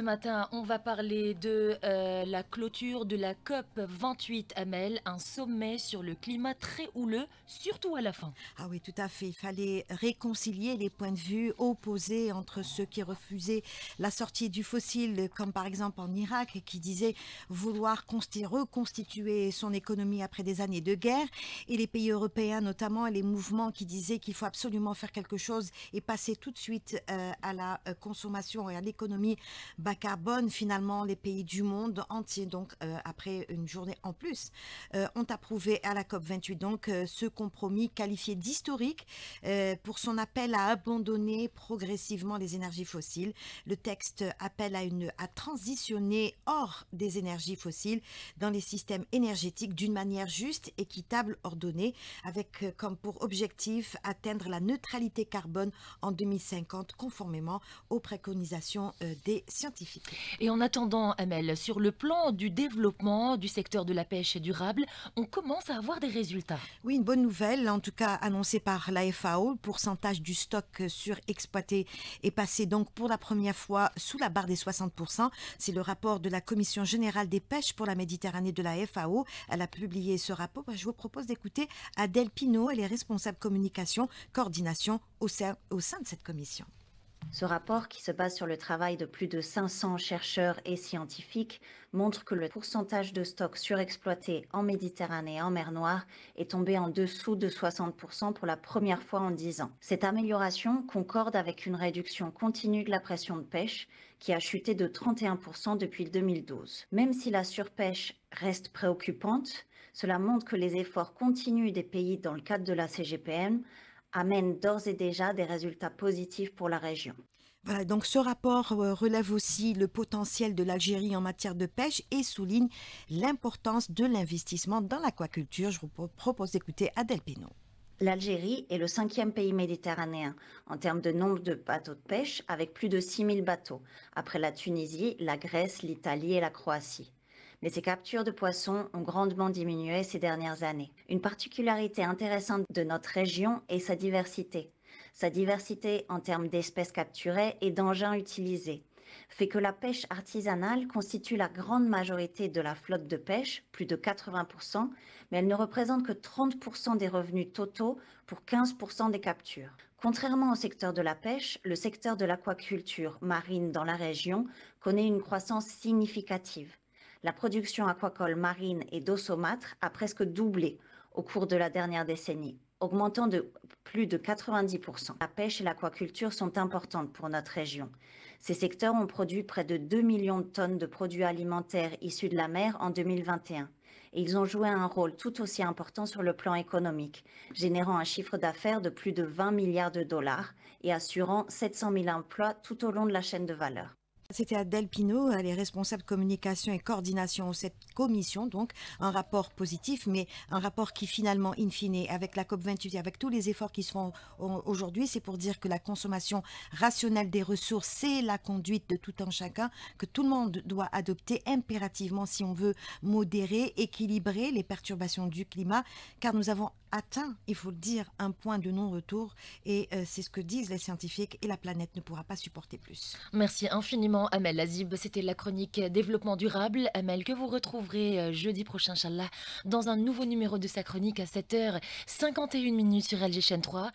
ce matin, on va parler de euh, la clôture de la COP 28 à Mel, un sommet sur le climat très houleux, surtout à la fin. Ah oui, tout à fait. Il fallait réconcilier les points de vue opposés entre ceux qui refusaient la sortie du fossile, comme par exemple en Irak, qui disait vouloir reconstituer son économie après des années de guerre, et les pays européens notamment, et les mouvements qui disaient qu'il faut absolument faire quelque chose et passer tout de suite euh, à la euh, consommation et à l'économie carbone finalement, les pays du monde entier, donc euh, après une journée en plus, euh, ont approuvé à la COP28 donc euh, ce compromis qualifié d'historique pour son appel à abandonner progressivement les énergies fossiles. Le texte appelle à, une, à transitionner hors des énergies fossiles dans les systèmes énergétiques d'une manière juste, équitable, ordonnée, avec comme pour objectif atteindre la neutralité carbone en 2050 conformément aux préconisations des scientifiques. Et en attendant, Amel, sur le plan du développement du secteur de la pêche durable, on commence à avoir des résultats. Oui, une bonne nouvelle, en tout cas annoncée par la FAO. Le pourcentage du stock surexploité est passé donc pour la première fois sous la barre des 60%. C'est le rapport de la Commission générale des pêches pour la Méditerranée de la FAO. Elle a publié ce rapport. Je vous propose d'écouter Adèle Pinault, elle est responsable communication, coordination au sein de cette commission. Ce rapport, qui se base sur le travail de plus de 500 chercheurs et scientifiques, montre que le pourcentage de stocks surexploités en Méditerranée et en mer Noire est tombé en dessous de 60% pour la première fois en 10 ans. Cette amélioration concorde avec une réduction continue de la pression de pêche, qui a chuté de 31% depuis 2012. Même si la surpêche reste préoccupante, cela montre que les efforts continus des pays dans le cadre de la CGPM amène d'ores et déjà des résultats positifs pour la région. donc ce rapport euh, relève aussi le potentiel de l'Algérie en matière de pêche et souligne l'importance de l'investissement dans l'aquaculture. Je vous propose d'écouter Adèle Pénaud. L'Algérie est le cinquième pays méditerranéen en termes de nombre de bateaux de pêche, avec plus de 6000 bateaux, après la Tunisie, la Grèce, l'Italie et la Croatie mais ces captures de poissons ont grandement diminué ces dernières années. Une particularité intéressante de notre région est sa diversité. Sa diversité en termes d'espèces capturées et d'engins utilisés fait que la pêche artisanale constitue la grande majorité de la flotte de pêche, plus de 80%, mais elle ne représente que 30% des revenus totaux pour 15% des captures. Contrairement au secteur de la pêche, le secteur de l'aquaculture marine dans la région connaît une croissance significative. La production aquacole marine et d'eau saumâtre a presque doublé au cours de la dernière décennie, augmentant de plus de 90%. La pêche et l'aquaculture sont importantes pour notre région. Ces secteurs ont produit près de 2 millions de tonnes de produits alimentaires issus de la mer en 2021. Et ils ont joué un rôle tout aussi important sur le plan économique, générant un chiffre d'affaires de plus de 20 milliards de dollars et assurant 700 000 emplois tout au long de la chaîne de valeur. C'était Adèle Pinault, elle est responsable communication et coordination de cette commission, donc un rapport positif, mais un rapport qui finalement, in fine, avec la COP28 et avec tous les efforts qui se font aujourd'hui, c'est pour dire que la consommation rationnelle des ressources, c'est la conduite de tout un chacun, que tout le monde doit adopter impérativement si on veut modérer, équilibrer les perturbations du climat, car nous avons atteint, il faut le dire, un point de non-retour, et euh, c'est ce que disent les scientifiques, et la planète ne pourra pas supporter plus. Merci infiniment. Amel Lazib, c'était la chronique développement durable. Amel, que vous retrouverez euh, jeudi prochain, Inch'Allah, dans un nouveau numéro de sa chronique à 7h51 minutes sur LG Chaîne 3.